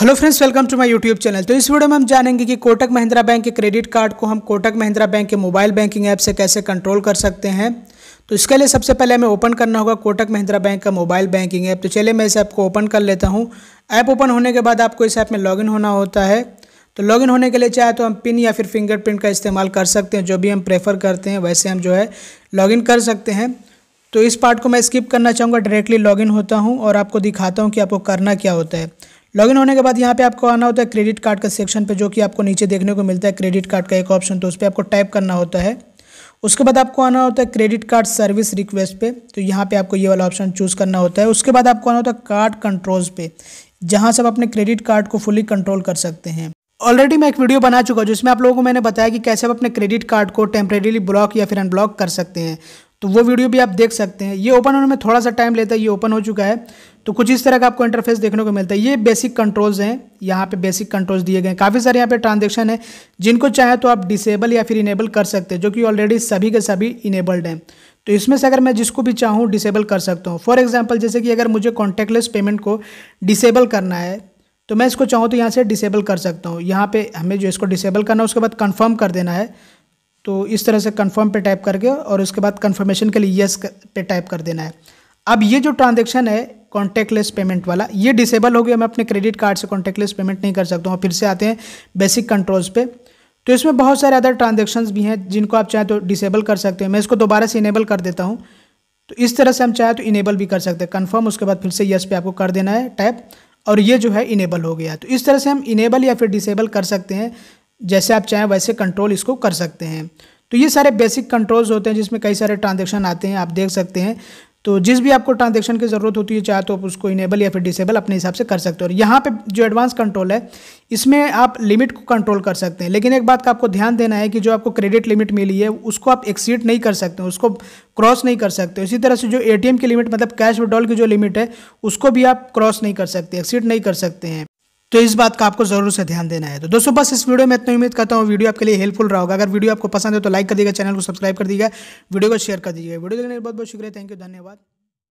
hello friends welcome to my YouTube channel तो इस video में हम जानेंगे कि कोटक महिंद्रा बैंक के क्रेडिट कार्ड को हम कोटक महिंद्रा बैंक के मोबाइल बैंकिंग ऐप से कैसे कंट्रोल कर सकते हैं तो इसके लिए सबसे पहले हमें ओपन करना होगा कोटक महिंद्रा बैंक का मोबाइल बैंकिंग ऐप तो चलिए मैं इस ऐप को ओपन कर लेता हूँ ऐप ओपन होने के बाद आपको इस ऐप में लॉगिन होना होता है तो लॉगिन होने के लिए चाहे तो हम पिन या फिर फिंगरप्रिंट का इस्तेमाल कर सकते हैं जो भी हम प्रेफर करते हैं वैसे हम जो है लॉगिन कर सकते हैं तो इस पार्ट को मैं स्किप करना चाहूँगा डायरेक्टली लॉगिन होता हूँ और आपको दिखाता हूँ कि आपको करना क्या होता है लॉगिन होने के बाद यहाँ पे आपको आना होता है क्रेडिट कार्ड का सेक्शन पे जो कि आपको नीचे देखने को मिलता है क्रेडिट कार्ड का एक ऑप्शन तो उस पर आपको टाइप करना होता है उसके बाद आपको आना होता है क्रेडिट कार्ड सर्विस रिक्वेस्ट पे तो यहाँ पे आपको ये वाला ऑप्शन चूज़ करना होता है उसके बाद आपको आना होता है कार्ड कंट्रोल्स पे जहाँ से आप अपने क्रेडिट कार्ड को फुली कंट्रोल कर सकते हैं ऑलरेडी मैं एक वीडियो बना चुका हूँ जिसमें आप लोगों को मैंने बताया कि कैसे आप अपने क्रेडिट कार्ड को टेम्परेरीली ब्लॉक या फिर अनब्लॉक कर सकते हैं तो वो वीडियो भी आप देख सकते हैं ये ओपन होने में थोड़ा सा टाइम लेता है ये ओपन हो चुका है तो कुछ इस तरह का आपको इंटरफेस देखने को मिलता है ये बेसिक कंट्रोल्स हैं यहाँ पे बेसिक कंट्रोल्स दिए गए हैं काफ़ी सारे यहाँ पे ट्रांजेक्शन है जिनको चाहे तो आप डिसेबल या फिर इनेबल कर सकते हैं जो कि ऑलरेडी सभी के सभी इनेबल्ड हैं तो इसमें से अगर मैं जिसको भी चाहूँ डिसेबल कर सकता हूँ फॉर एग्जाम्पल जैसे कि अगर मुझे कॉन्टैक्टलेस पेमेंट को डिसेबल करना है तो मैं इसको चाहूँ तो यहाँ से डिसेबल कर सकता हूँ यहाँ पर हमें जो इसको डिसेबल करना है उसके बाद कन्फर्म कर देना है तो इस तरह से कन्फर्म पे टाइप करके और उसके बाद कन्फर्मेशन के लिए यस पे टाइप कर देना है अब ये जो ट्रांजेक्शन है कॉन्टैक्टलेस पेमेंट वाला ये डिसेबल हो गया मैं अपने क्रेडिट कार्ड से कॉन्टैक्टलेस पेमेंट नहीं कर सकता हूँ फिर से आते हैं बेसिक कंट्रोल्स पे तो इसमें बहुत सारे अदर ट्रांजेक्शन भी हैं जिनको आप चाहें तो डिसेबल कर सकते हैं मैं इसको दोबारा से इनेबल कर देता हूँ तो इस तरह से हम चाहें तो इनेबल भी कर सकते हैं कन्फर्म उसके बाद फिर से यस पे आपको कर देना है टाइप और ये जो है इनेबल हो गया तो इस तरह से हम इनेबल या फिर डिसेबल कर सकते हैं जैसे आप चाहें वैसे कंट्रोल इसको कर सकते हैं तो ये सारे बेसिक कंट्रोल्स होते हैं जिसमें कई सारे ट्रांजेक्शन आते हैं आप देख सकते हैं तो जिस भी आपको ट्रांजेक्शन की ज़रूरत होती है चाहे तो आप उसको इनेबल या फिर डिसेबल अपने हिसाब से कर सकते हो और यहाँ पे जो एडवांस कंट्रोल है इसमें आप लिमिट को कंट्रोल कर सकते हैं लेकिन एक बात का आपको ध्यान देना है कि जो आपको क्रेडिट लिमिट मिली है उसको आप एक्सीड नहीं कर सकते उसको क्रॉस नहीं कर सकते इसी तरह से जो ए की लिमिट मतलब कैश विड्रॉल की जो लिमिट है उसको भी आप क्रॉस नहीं कर सकते एक्सीड नहीं कर सकते हैं तो इस बात का आपको जरूर से ध्यान देना है तो दोस्तों बस इस वीडियो में इतना उम्मीद करता हूँ वीडियो आपके लिए हेल्पफुल रहा होगा अगर वीडियो आपको पसंद है तो लाइक कर दीजिएगा चैनल को सब्सक्राइब कर दीजिएगा वीडियो को शेयर कर दीजिएगा वीडियो देखने बहुत बहुत शुक्रिया थैंक यू धन्यवाद